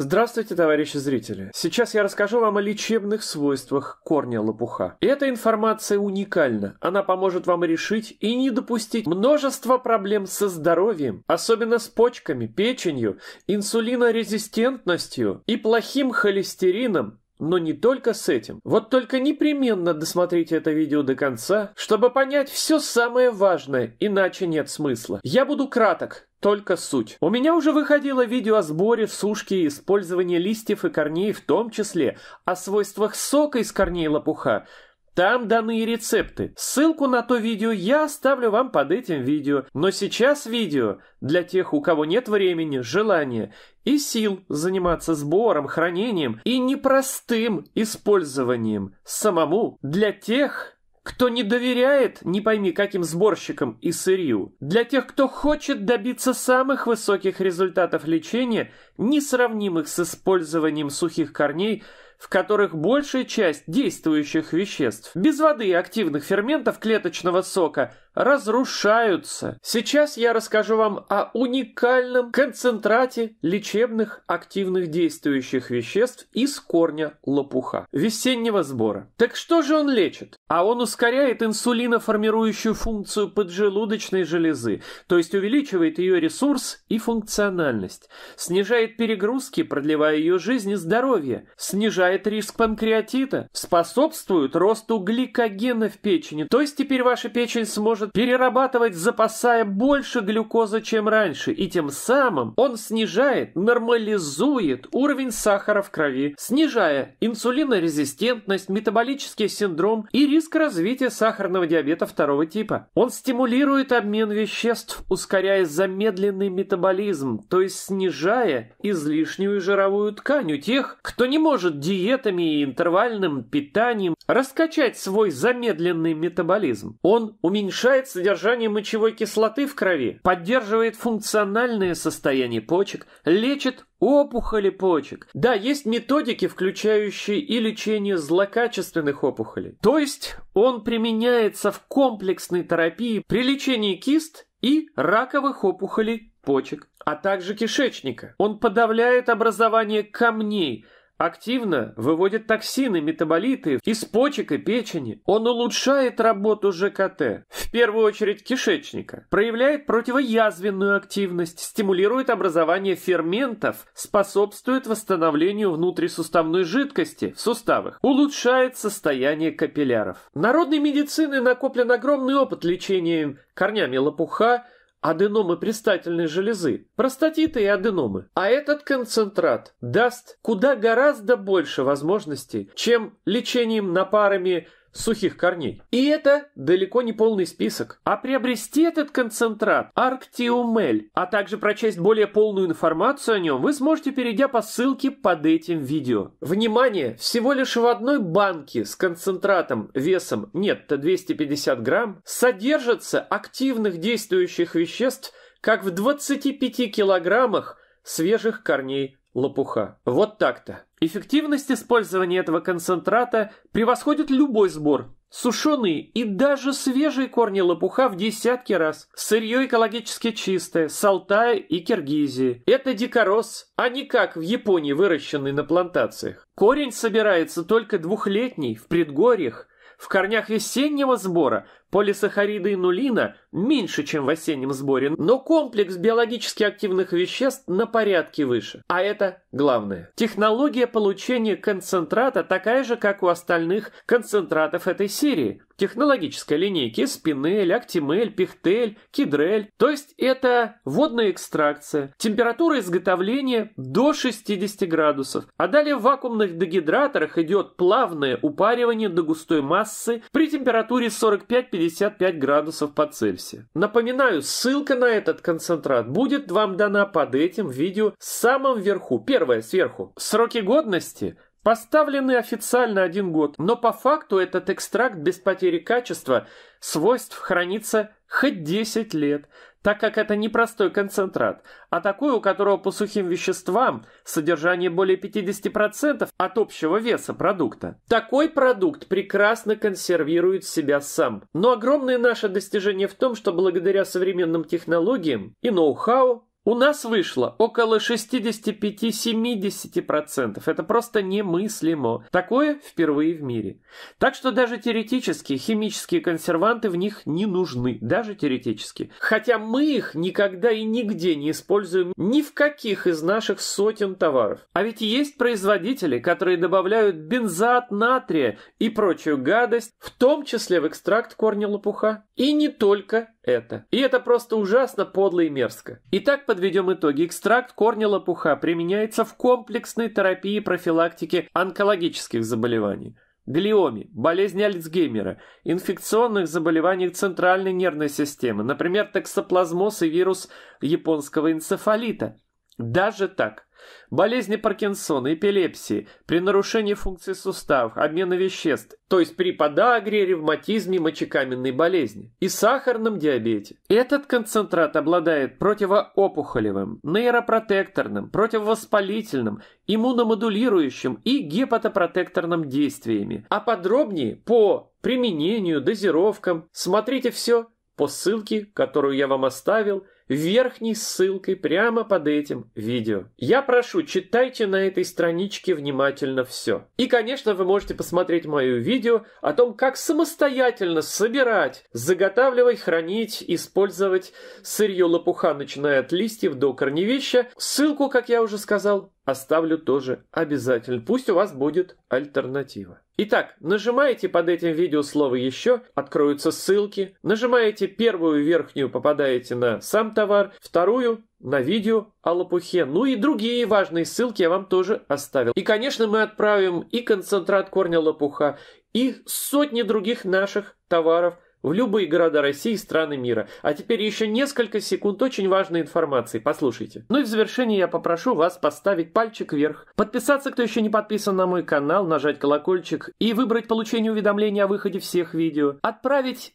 Здравствуйте, товарищи зрители! Сейчас я расскажу вам о лечебных свойствах корня лопуха. И эта информация уникальна. Она поможет вам решить и не допустить множество проблем со здоровьем, особенно с почками, печенью, инсулинорезистентностью и плохим холестерином, но не только с этим. Вот только непременно досмотрите это видео до конца, чтобы понять все самое важное, иначе нет смысла. Я буду краток, только суть. У меня уже выходило видео о сборе, сушке и использовании листьев и корней, в том числе о свойствах сока из корней лопуха. Там даны и рецепты. Ссылку на то видео я оставлю вам под этим видео. Но сейчас видео для тех, у кого нет времени, желания и сил заниматься сбором, хранением и непростым использованием самому для тех, кто не доверяет, не пойми каким сборщикам и сырью. Для тех, кто хочет добиться самых высоких результатов лечения, несравнимых с использованием сухих корней, в которых большая часть действующих веществ, без воды и активных ферментов клеточного сока – разрушаются. Сейчас я расскажу вам о уникальном концентрате лечебных активных действующих веществ из корня лопуха весеннего сбора. Так что же он лечит? А он ускоряет инсулиноформирующую функцию поджелудочной железы, то есть увеличивает ее ресурс и функциональность, снижает перегрузки, продлевая ее жизнь и здоровье, снижает риск панкреатита, способствует росту гликогена в печени, то есть теперь ваша печень сможет перерабатывать, запасая больше глюкозы, чем раньше, и тем самым он снижает, нормализует уровень сахара в крови, снижая инсулинорезистентность, метаболический синдром и риск развития сахарного диабета второго типа. Он стимулирует обмен веществ, ускоряя замедленный метаболизм, то есть снижая излишнюю жировую ткань у тех, кто не может диетами и интервальным питанием раскачать свой замедленный метаболизм. Он уменьшает повышает содержание мочевой кислоты в крови, поддерживает функциональное состояние почек, лечит опухоли почек. Да, есть методики, включающие и лечение злокачественных опухолей. То есть он применяется в комплексной терапии при лечении кист и раковых опухолей почек, а также кишечника. Он подавляет образование камней – Активно выводит токсины, метаболиты из почек и печени. Он улучшает работу ЖКТ, в первую очередь кишечника. Проявляет противоязвенную активность, стимулирует образование ферментов, способствует восстановлению внутрисуставной жидкости в суставах, улучшает состояние капилляров. Народной медицины накоплен огромный опыт лечения корнями лопуха, аденомы пристательной железы, простатиты и аденомы. А этот концентрат даст куда гораздо больше возможностей, чем лечением напарами сухих корней. И это далеко не полный список. А приобрести этот концентрат Арктиумель, а также прочесть более полную информацию о нем вы сможете, перейдя по ссылке под этим видео. Внимание! Всего лишь в одной банке с концентратом весом нет-то 250 грамм содержится активных действующих веществ как в 25 килограммах свежих корней лопуха. Вот так-то. Эффективность использования этого концентрата превосходит любой сбор. Сушеные и даже свежие корни лопуха в десятки раз. Сырье экологически чистое, с Алтая и Киргизии. Это дикорос, а не как в Японии выращенный на плантациях. Корень собирается только двухлетний, в предгорьях. В корнях весеннего сбора Полисахариды инулина меньше, чем в осеннем сборе, но комплекс биологически активных веществ на порядке выше. А это главное. Технология получения концентрата такая же, как у остальных концентратов этой серии. Технологическая линейки спинель, актимель, пихтель, кидрель. То есть это водная экстракция. Температура изготовления до 60 градусов. А далее в вакуумных дегидраторах идет плавное упаривание до густой массы при температуре 45 155 градусов по Цельсию. Напоминаю, ссылка на этот концентрат будет вам дана под этим видео в самом верху, первое сверху. Сроки годности Поставлены официально один год, но по факту этот экстракт без потери качества свойств хранится хоть 10 лет, так как это не простой концентрат, а такой, у которого по сухим веществам содержание более 50% от общего веса продукта. Такой продукт прекрасно консервирует себя сам. Но огромное наше достижение в том, что благодаря современным технологиям и ноу-хау у нас вышло около 65-70%. Это просто немыслимо. Такое впервые в мире. Так что даже теоретически химические консерванты в них не нужны. Даже теоретически. Хотя мы их никогда и нигде не используем ни в каких из наших сотен товаров. А ведь есть производители, которые добавляют бензоат натрия и прочую гадость, в том числе в экстракт корня лопуха. И не только это. И это просто ужасно подло и мерзко. Итак, подведем итоги. Экстракт корня лопуха применяется в комплексной терапии профилактики онкологических заболеваний глиоме, болезни Альцгеймера, инфекционных заболеваний центральной нервной системы, например, токсоплазмоз и вирус японского энцефалита. Даже так. Болезни Паркинсона, эпилепсии, при нарушении функций суставов, обмена веществ, то есть при подагре, ревматизме, мочекаменной болезни и сахарном диабете. Этот концентрат обладает противоопухолевым, нейропротекторным, противовоспалительным, иммуномодулирующим и гепатопротекторным действиями. А подробнее по применению, дозировкам смотрите все по ссылке, которую я вам оставил – верхней ссылкой прямо под этим видео. Я прошу, читайте на этой страничке внимательно все. И, конечно, вы можете посмотреть мое видео о том, как самостоятельно собирать, заготавливать, хранить, использовать сырье лопуха, начиная от листьев до корневища. Ссылку, как я уже сказал, оставлю тоже обязательно. Пусть у вас будет альтернатива. Итак, нажимаете под этим видео слово «Еще», откроются ссылки. Нажимаете первую верхнюю, попадаете на сам товар, вторую – на видео о лопухе. Ну и другие важные ссылки я вам тоже оставил. И, конечно, мы отправим и концентрат корня лопуха, и сотни других наших товаров – в любые города России и страны мира. А теперь еще несколько секунд очень важной информации. Послушайте. Ну и в завершение я попрошу вас поставить пальчик вверх, подписаться, кто еще не подписан на мой канал, нажать колокольчик и выбрать получение уведомления о выходе всех видео, отправить